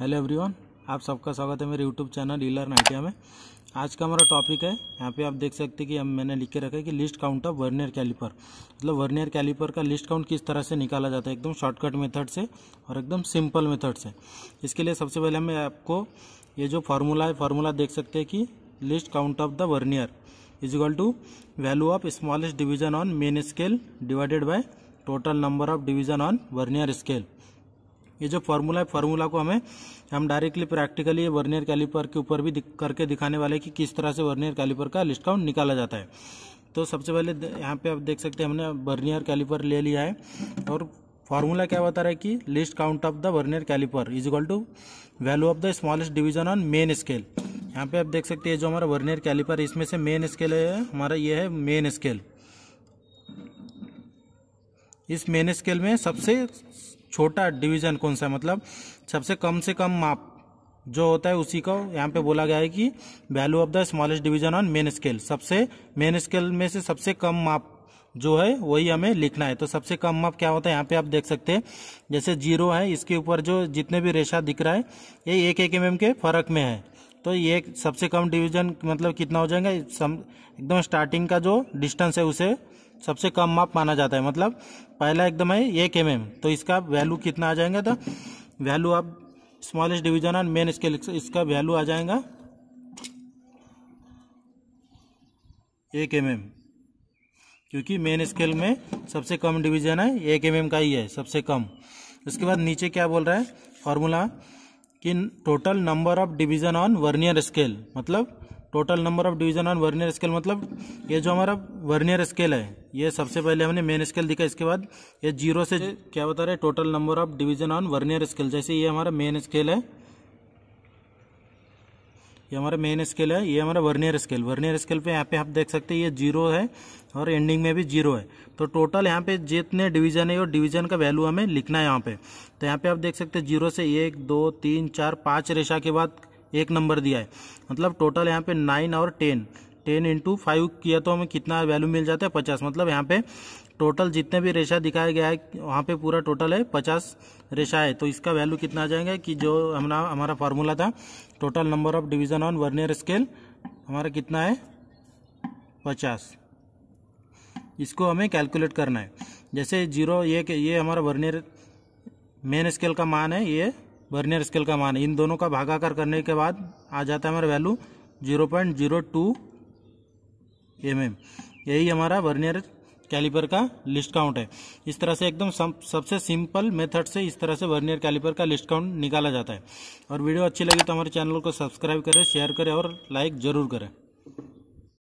hello everyone आप सबका स्वागत है मेरे यूट्यूब चैनल डीलर नाइटिया में आज का हमारा टॉपिक है यहाँ पे आप देख सकते हैं कि हम मैंने लिख के रखा है कि least count of vernier caliper मतलब वर्नियर कैलिपर का लिस्ट काउंट किस तरह से निकाला जाता है एकदम शॉर्टकट मेथड से और एकदम सिंपल मेथड से इसके लिए सबसे पहले हमें आपको ये जो फार्मूला है फार्मूला देख सकते हैं कि least count of the vernier is equal to value of smallest division on main scale divided by total number of division on vernier scale ये जो फार्मूला है फार्मूला को हमें हम डायरेक्टली प्रैक्टिकली ये वर्नियर कैलिपर के ऊपर भी दिख, करके दिखाने वाले कि किस तरह से वर्नियर कैलिपर का लिस्ट काउंट निकाला जाता है तो सबसे पहले यहाँ पे आप देख सकते हैं हमने वर्नियर कैलिपर ले लिया है और फार्मूला क्या बता रहा है कि least count of the vernier caliper is equal to value of the smallest division on main scale यहाँ पे आप देख सकते हैं जो हमारा वर्नियर कैलिपर इसमें से मेन स्केल है हमारा ये है मेन स्केल इस मेन स्केल में सबसे छोटा डिवीजन कौन सा है मतलब सबसे कम से कम माप जो होता है उसी को यहाँ पे बोला गया है कि value of the smallest division on main scale सबसे मेन स्केल में से सबसे कम माप जो है वही हमें लिखना है तो सबसे कम माप क्या होता है यहाँ पे आप देख सकते हैं जैसे जीरो है इसके ऊपर जो जितने भी रेशा दिख रहा है ये एक एक एम mm के फर्क में है तो ये सबसे कम डिवीजन मतलब कितना हो जाएगा एकदम स्टार्टिंग का जो डिस्टेंस है उसे सबसे कम माप माना जाता है मतलब पहला एकदम है एक एम एम तो इसका वैल्यू कितना आ जाएगा तो वैल्यू आप स्मॉलेस्ट डिवीजन और मेन स्केल इसका वैल्यू आ जाएगा एक एम mm, क्योंकि मेन स्केल में सबसे कम डिवीजन है एक एम का ही है सबसे कम उसके बाद नीचे क्या बोल रहा है फॉर्मूला कि total number of division on vernier scale मतलब total number of division on vernier scale मतलब ये जो हमारा वर्नियर स्केल है ये सबसे पहले हमने मेन स्केल दिखा इसके बाद ये जीरो से क्या बता रहे total number of division on vernier scale जैसे ये हमारा मेन स्केल है ये हमारा मेन स्केल है ये हमारा वर्नियर स्केल वर्नियर स्केल पे यहाँ पे आप देख सकते हैं ये जीरो है और एंडिंग में भी जीरो है तो टोटल यहाँ पे जितने डिवीजन है और डिवीजन का वैल्यू हमें लिखना है यहाँ पे तो यहाँ पे आप देख सकते हैं जीरो से एक दो तीन चार पाँच रेशा के बाद एक नंबर दिया है मतलब टोटल यहाँ पे नाइन और टेन टेन इंटू फाइव किया तो हमें कितना वैल्यू मिल जाता है पचास मतलब यहाँ पे टोटल जितने भी रेशा दिखाया गया है वहाँ पे पूरा टोटल है पचास रेशा है तो इसका वैल्यू कितना आ जाएगा कि जो हमारा हमारा फार्मूला था total number of division on vernier scale हमारा कितना है पचास इसको हमें कैलकुलेट करना है जैसे जीरो ये ये हमारा वर्नियर मेन स्केल का मान है ये वर्नियर स्केल का मान इन दोनों का भागाकार करने के बाद आ जाता है हमारा value zero point zero two M M यही हमारा वर्नियर कैलिपर का लिस्ट काउंट है इस तरह से एकदम सबसे सिंपल मेथड से इस तरह से वर्नियर कैलिपर का लिस्ट काउंट निकाला जाता है और वीडियो अच्छी लगी तो हमारे चैनल को सब्सक्राइब करें शेयर करें और लाइक ज़रूर करें